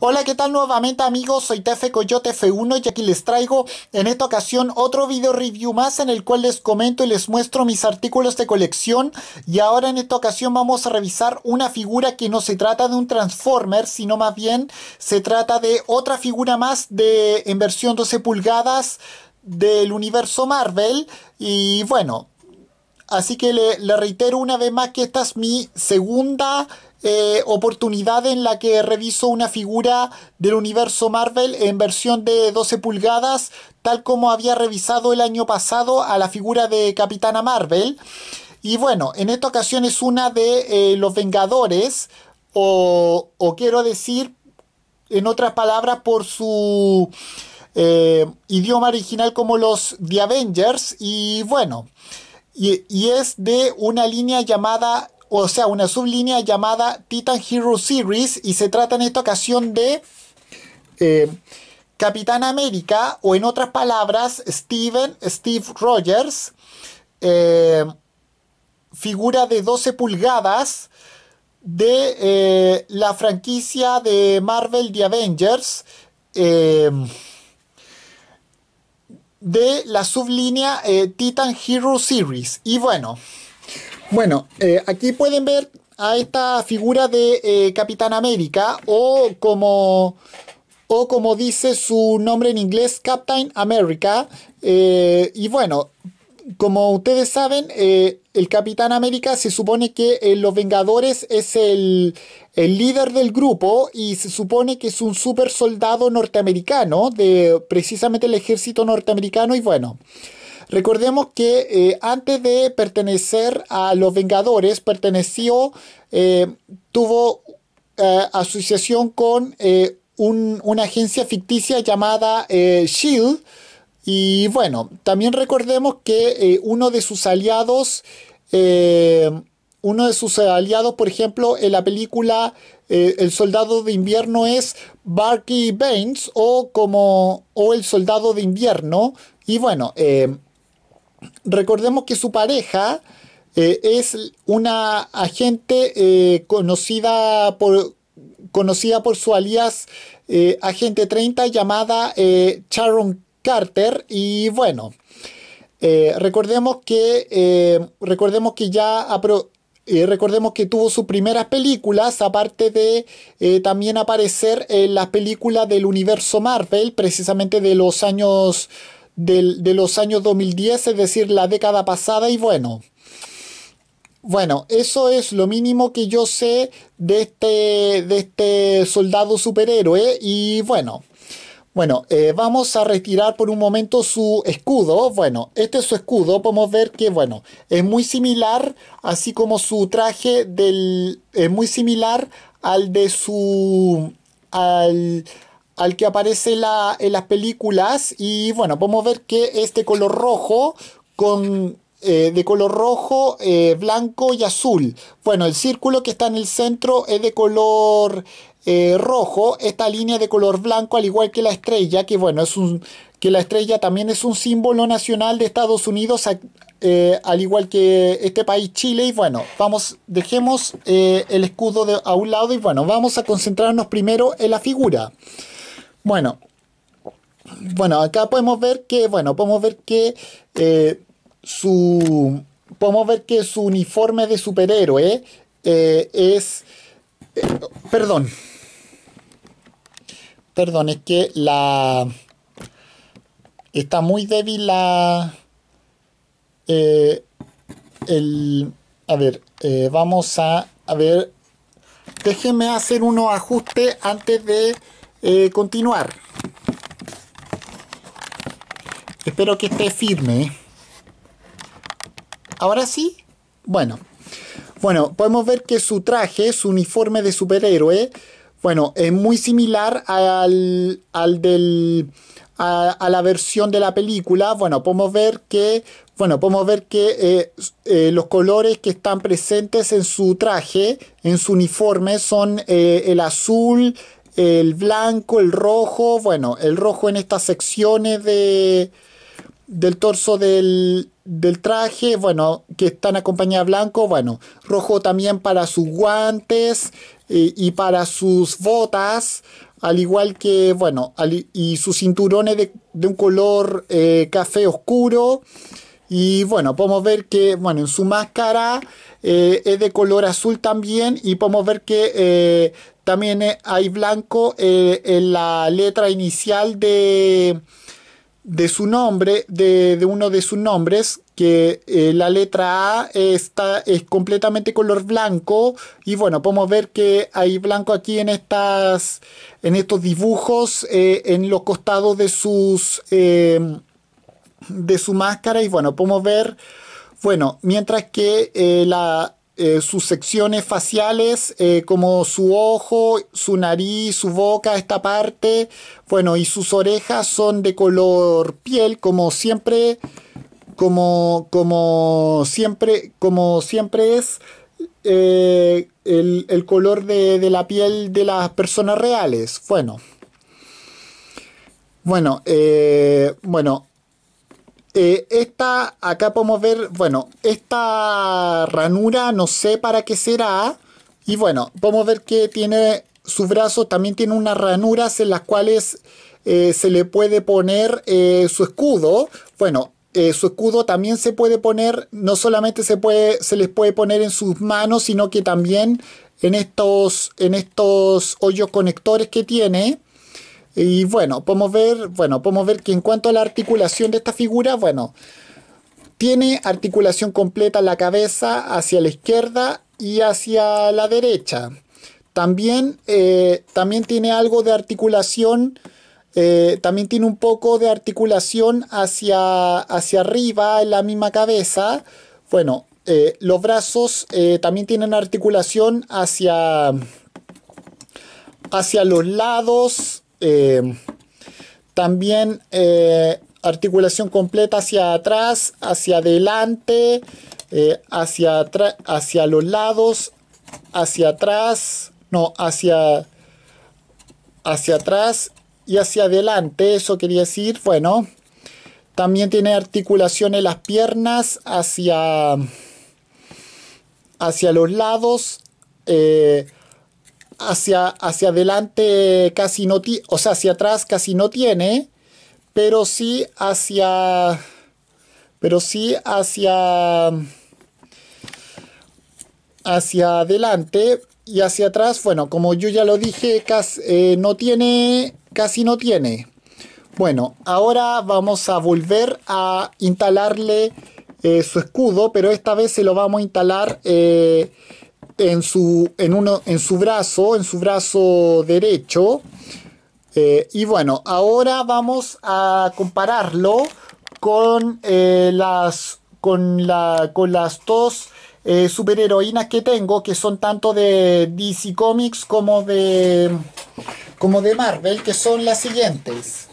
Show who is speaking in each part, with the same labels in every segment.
Speaker 1: Hola, ¿qué tal nuevamente amigos? Soy Tefe Coyote F1 y aquí les traigo en esta ocasión otro video review más en el cual les comento y les muestro mis artículos de colección y ahora en esta ocasión vamos a revisar una figura que no se trata de un Transformer, sino más bien se trata de otra figura más de en versión 12 pulgadas del universo Marvel y bueno, así que le, le reitero una vez más que esta es mi segunda eh, oportunidad en la que reviso una figura del universo Marvel en versión de 12 pulgadas, tal como había revisado el año pasado a la figura de Capitana Marvel. Y bueno, en esta ocasión es una de eh, los Vengadores, o, quiero decir, en otras palabras, por su eh, idioma original como los The Avengers. Y bueno, y, y es de una línea llamada o sea, una sublínea llamada Titan Hero Series y se trata en esta ocasión de eh, Capitán América o en otras palabras Steven, Steve Rogers, eh, figura de 12 pulgadas de eh, la franquicia de Marvel The Avengers de la sublínea Titan Hero Series. Y bueno, bueno, eh, aquí pueden ver a esta figura de eh, Capitán América o como, o como dice su nombre en inglés, Captain America. Eh, y bueno, como ustedes saben, el Capitán América se supone que en Los Vengadores es el, líder del grupo y se supone que es un super soldado norteamericano de precisamente el ejército norteamericano y bueno. Recordemos que eh, antes de pertenecer a los Vengadores, perteneció, eh, tuvo eh, asociación con una agencia ficticia llamada Shield. Y bueno, también recordemos que uno de sus aliados, uno de sus aliados, por ejemplo, en la película el soldado de invierno es Barky Baines o como o el soldado de invierno y bueno recordemos que su pareja eh, es una agente eh, conocida, por, conocida por su alias eh, Agente 30 llamada Sharon Carter y bueno, recordemos, que, recordemos que ya recordemos que tuvo sus primeras películas, aparte de también aparecer en las películas del universo Marvel, precisamente de los años de los años 2010, es decir, la década pasada y bueno. Bueno, eso es lo mínimo que yo sé de este, de este soldado superhéroe y bueno. Bueno, eh, vamos a retirar por un momento su escudo. Bueno, este es su escudo. Podemos ver que, bueno, es muy similar, así como su traje del... Es muy similar al de su... al al que aparece en las películas y bueno, podemos ver que es de color rojo con... Eh, de color rojo, eh, blanco y azul. Bueno, el círculo que está en el centro es de color eh, rojo, esta línea de color blanco, al igual que la estrella, que bueno, es un, que la estrella también es un símbolo nacional de Estados Unidos, al igual que este país Chile. Y bueno, vamos, dejemos el escudo a un lado y bueno, vamos a concentrarnos primero en la figura. Bueno, bueno, acá podemos ver que, bueno, podemos ver que eh, su, podemos ver que su uniforme de superhéroe eh, es, eh, perdón, perdón, es que la, está muy débil la, el, a ver, vamos a, a ver, déjenme hacer unos ajustes antes de eh, continuar. Espero que esté firme. Ahora sí, bueno. Bueno, podemos ver que su traje, su uniforme de superhéroe, bueno, es muy similar al, al del, a, la versión de la película. Bueno, podemos ver que, bueno, podemos ver que eh, eh, los colores que están presentes en su traje, en su uniforme, son el azul, el blanco, el rojo, bueno, el rojo en estas secciones de, del torso del, traje, bueno, que están acompañadas de blanco, bueno, rojo también para sus guantes eh, y para sus botas, al igual que, bueno, y sus cinturones de, un color eh, café oscuro. Y bueno, podemos ver que bueno, en su máscara eh, es de color azul también y podemos ver que eh, también eh, hay blanco en la letra inicial de, de su nombre, de, uno de sus nombres, que la letra A está, es completamente color blanco y bueno, podemos ver que hay blanco aquí en, estas, en estos dibujos, en los costados de sus de su máscara y bueno, podemos ver, bueno, mientras que eh, la, eh, sus secciones faciales, eh, como su ojo, su nariz, su boca, esta parte, bueno, y sus orejas son de color piel, como siempre, como, como siempre, como siempre es el, color de, de, la piel de las personas reales. Bueno. Bueno, bueno, eh, esta, acá podemos ver, bueno, esta ranura no sé para qué será. Y bueno, podemos ver que tiene sus brazos, también tiene unas ranuras en las cuales eh, se le puede poner eh, su escudo. Bueno, su escudo también se puede poner, no solamente se, puede, se les puede poner en sus manos, sino que también en estos, en estos hoyos conectores que tiene, y bueno, podemos ver, bueno, podemos ver que en cuanto a la articulación de esta figura, bueno, tiene articulación completa la cabeza hacia la izquierda y hacia la derecha. También, eh, también tiene algo de articulación, eh, también tiene un poco de articulación hacia, hacia arriba en la misma cabeza. Bueno, eh, los brazos también tienen articulación hacia, hacia los lados eh, también eh, articulación completa hacia atrás, hacia adelante, eh, hacia, hacia los lados, hacia atrás, no, hacia, hacia atrás y hacia adelante. Eso quería decir, bueno, también tiene articulación en las piernas, hacia, hacia los lados, hacia, hacia adelante casi no tiene, o sea, hacia atrás casi no tiene, pero sí hacia, pero sí hacia, hacia adelante y hacia atrás, bueno, como yo ya lo dije, casi, eh, no tiene, casi no tiene. Bueno, ahora vamos a volver a instalarle eh, su escudo, pero esta vez se lo vamos a instalar eh, en su, uno, en su brazo, en su brazo derecho. Eh, y bueno, ahora vamos a compararlo con, eh, las, con, las dos eh, superheroínas que tengo, que son tanto de DC Comics como de, como de Marvel, que son las siguientes.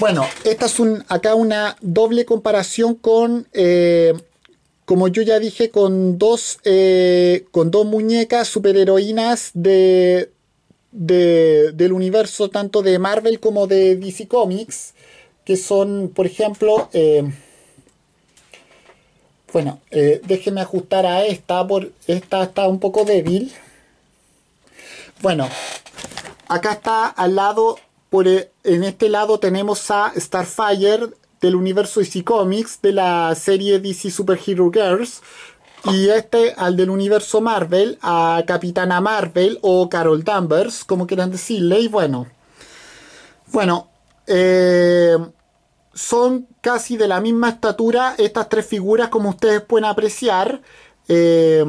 Speaker 1: Bueno, esta es un, acá una doble comparación con, eh, como yo ya dije, con dos, eh, con dos muñecas superheroínas de, del universo tanto de Marvel como de DC Comics, que son, por ejemplo, eh, bueno, déjeme ajustar a esta, por, esta está un poco débil. Bueno, acá está al lado eh, en este lado tenemos a Starfire del universo DC Comics, de la serie DC Superhero Girls, y este al del universo Marvel, a Capitana Marvel o Carol Danvers, como quieran decirle, y bueno. Bueno, eh, son casi de la misma estatura estas tres figuras, como ustedes pueden apreciar. Eh,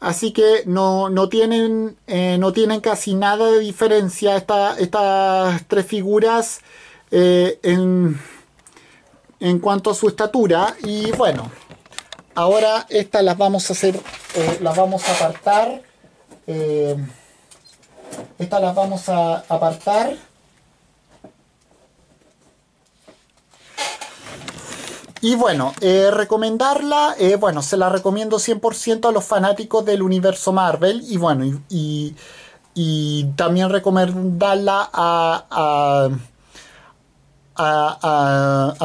Speaker 1: Así que no, tienen, eh, no tienen casi nada de diferencia estas tres figuras eh, en, en, cuanto a su estatura. Y bueno, ahora estas las vamos a hacer, eh, las vamos a apartar. estas las vamos a apartar. Y bueno, eh, recomendarla, eh, bueno, se la recomiendo 100% a los fanáticos del universo Marvel y bueno, y, también recomendarla a,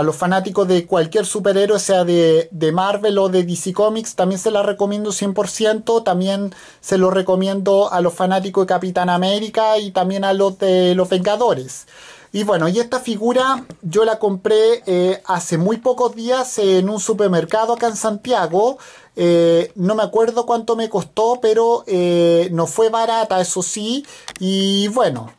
Speaker 1: los fanáticos de cualquier superhéroe, sea de, de, Marvel o de DC Comics, también se la recomiendo 100%, también se lo recomiendo a los fanáticos de Capitán América y también a los de los Vengadores. Y bueno, y esta figura yo la compré eh, hace muy pocos días en un supermercado acá en Santiago. Eh, no me acuerdo cuánto me costó, pero eh, no fue barata, eso sí. Y bueno,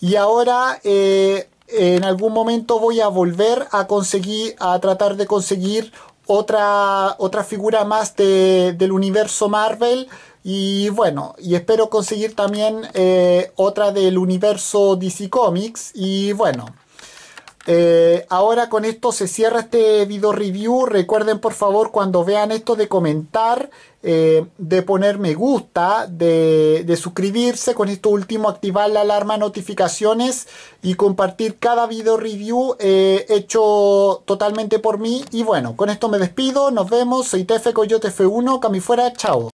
Speaker 1: y ahora en algún momento voy a volver a conseguir, a tratar de conseguir otra, otra figura más del universo Marvel. Y bueno, y espero conseguir también eh, otra del universo DC Comics. Y bueno, eh, ahora con esto se cierra este video review. Recuerden por favor cuando vean esto de comentar, eh, de poner me gusta, de, de suscribirse. Con esto último activar la alarma notificaciones y compartir cada video review hecho totalmente por mí. Y bueno, con esto me despido. Nos vemos. Soy Tefe Coyote F1. Cami fuera. Chao.